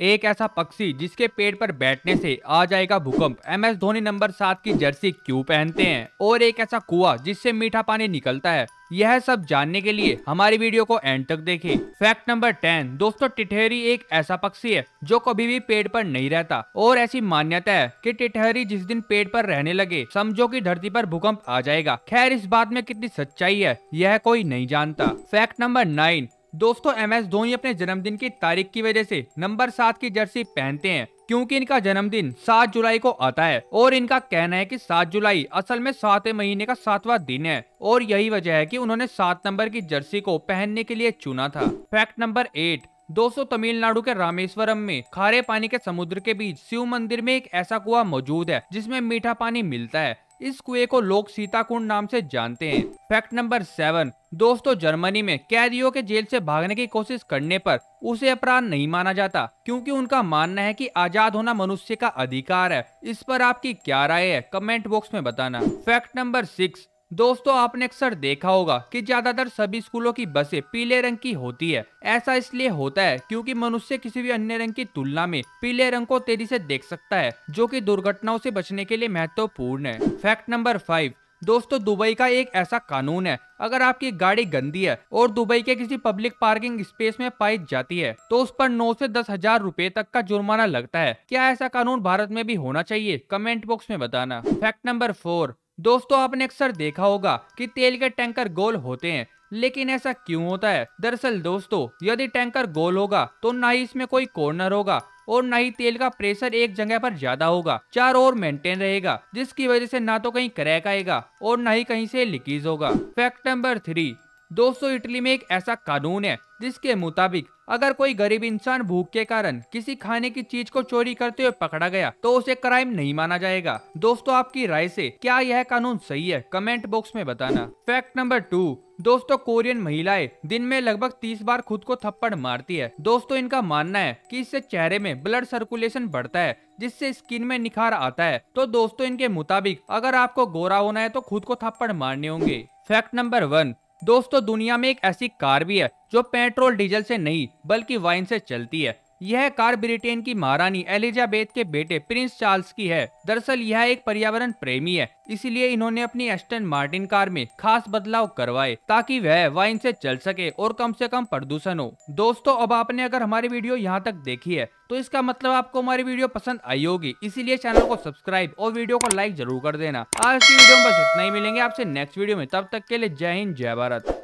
एक ऐसा पक्षी जिसके पेड़ पर बैठने से आ जाएगा भूकंप एम एस धोनी नंबर सात की जर्सी क्यों पहनते हैं और एक ऐसा कुआ जिससे मीठा पानी निकलता है यह सब जानने के लिए हमारी वीडियो को एंड तक देखें। फैक्ट नंबर टेन दोस्तों टिठहरी एक ऐसा पक्षी है जो कभी भी पेड़ पर नहीं रहता और ऐसी मान्यता है कि टिठहरी जिस दिन पेड़ पर रहने लगे समझो कि धरती पर भूकंप आ जाएगा खैर इस बात में कितनी सच्चाई है यह कोई नहीं जानता फैक्ट नंबर नाइन दोस्तों एम एस धोनी अपने जन्मदिन की तारीख की वजह से नंबर सात की जर्सी पहनते हैं क्योंकि इनका जन्मदिन 7 जुलाई को आता है और इनका कहना है कि 7 जुलाई असल में सातवें महीने का सातवां दिन है और यही वजह है कि उन्होंने सात नंबर की जर्सी को पहनने के लिए चुना था फैक्ट नंबर एट दोस्तों तमिलनाडु के रामेश्वरम में खारे पानी के समुद्र के बीच शिव मंदिर में एक ऐसा कुआ मौजूद है जिसमें मीठा पानी मिलता है इस कुएं को लोग सीताकुंड नाम से जानते हैं फैक्ट नंबर सेवन दोस्तों जर्मनी में कैदियों के जेल से भागने की कोशिश करने पर उसे अपराध नहीं माना जाता क्योंकि उनका मानना है कि आजाद होना मनुष्य का अधिकार है इस पर आपकी क्या राय है कमेंट बॉक्स में बताना फैक्ट नंबर सिक्स दोस्तों आपने अक्सर देखा होगा कि ज्यादातर सभी स्कूलों की बसें पीले रंग की होती है ऐसा इसलिए होता है क्योंकि मनुष्य किसी भी अन्य रंग की तुलना में पीले रंग को तेजी से देख सकता है जो कि दुर्घटनाओं से बचने के लिए महत्वपूर्ण है फैक्ट नंबर फाइव दोस्तों दुबई का एक ऐसा कानून है अगर आपकी गाड़ी गंदी है और दुबई के किसी पब्लिक पार्किंग स्पेस में पाई जाती है तो उस पर नौ से दस हजार रूपए तक का जुर्माना लगता है क्या ऐसा कानून भारत में भी होना चाहिए कमेंट बॉक्स में बताना फैक्ट नंबर फोर दोस्तों आपने अक्सर देखा होगा कि तेल के टैंकर गोल होते हैं लेकिन ऐसा क्यों होता है दरअसल दोस्तों यदि टैंकर गोल होगा तो ना ही इसमें कोई कॉर्नर होगा और ना ही तेल का प्रेशर एक जगह पर ज्यादा होगा चार और मेंटेन रहेगा जिसकी वजह से ना तो कहीं क्रैक आएगा और ना ही कहीं से लीकेज होगा फैक्ट नंबर थ्री दोस्तों इटली में एक ऐसा कानून है जिसके मुताबिक अगर कोई गरीब इंसान भूख के कारण किसी खाने की चीज को चोरी करते हुए पकड़ा गया तो उसे क्राइम नहीं माना जाएगा दोस्तों आपकी राय से क्या यह कानून सही है कमेंट बॉक्स में बताना फैक्ट नंबर टू दोस्तों कोरियन महिलाएं दिन में लगभग 30 बार खुद को थप्पड़ मारती है दोस्तों इनका मानना है कि इससे चेहरे में ब्लड सर्कुलेशन बढ़ता है जिससे स्किन में निखार आता है तो दोस्तों इनके मुताबिक अगर आपको गोरा होना है तो खुद को थप्पड़ मारने होंगे फैक्ट नंबर वन दोस्तों दुनिया में एक ऐसी कार भी है जो पेट्रोल डीजल से नहीं बल्कि वाइन से चलती है यह कार ब्रिटेन की महारानी एलिजाबेथ के बेटे प्रिंस चार्ल्स की है दरअसल यह एक पर्यावरण प्रेमी है इसलिए इन्होंने अपनी एस्टन मार्टिन कार में खास बदलाव करवाए ताकि वह वाइन से चल सके और कम से कम प्रदूषण हो दोस्तों अब आपने अगर हमारी वीडियो यहाँ तक देखी है तो इसका मतलब आपको हमारी वीडियो पसंद आई होगी इसीलिए चैनल को सब्सक्राइब और वीडियो को लाइक जरूर कर देना आज की वीडियो में बस इतना ही मिलेंगे आपसे नेक्स्ट वीडियो में तब तक के लिए जय हिंद जय भारत